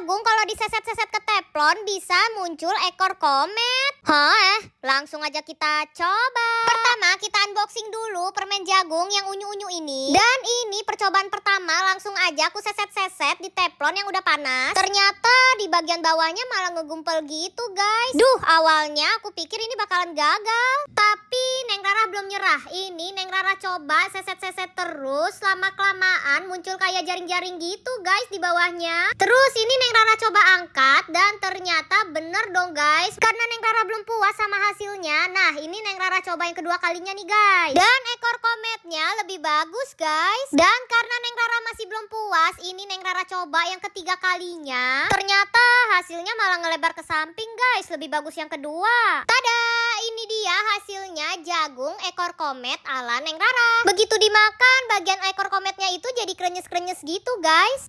jagung kalau diseset-seset ke teflon bisa muncul ekor komet. Hah? Langsung aja kita coba. Pertama kita unboxing dulu permen jagung yang unyu-unyu ini. Dan ini percobaan pertama langsung aja aku seset-seset di teflon yang udah panas. Ternyata di bagian bawahnya malah ngegumpel gitu guys. Duh awalnya aku pikir ini bakalan gagal nyerah. Ini Neng Rara coba seset-seset terus. Lama-kelamaan muncul kayak jaring-jaring gitu guys di bawahnya. Terus ini Neng Rara coba angkat dan ternyata bener dong guys. Karena Neng Rara belum puas sama hasilnya. Nah ini Neng Rara coba yang kedua kalinya nih guys. Dan ekor kometnya lebih bagus guys. Dan karena Neng Rara masih belum puas. Ini Neng Rara coba yang ketiga kalinya. Ternyata hasilnya malah ngelebar ke samping guys. Lebih bagus yang kedua hasilnya jagung ekor komet ala Neng Rara. Begitu dimakan, bagian ekor kometnya itu jadi krenyes-krenyes gitu guys.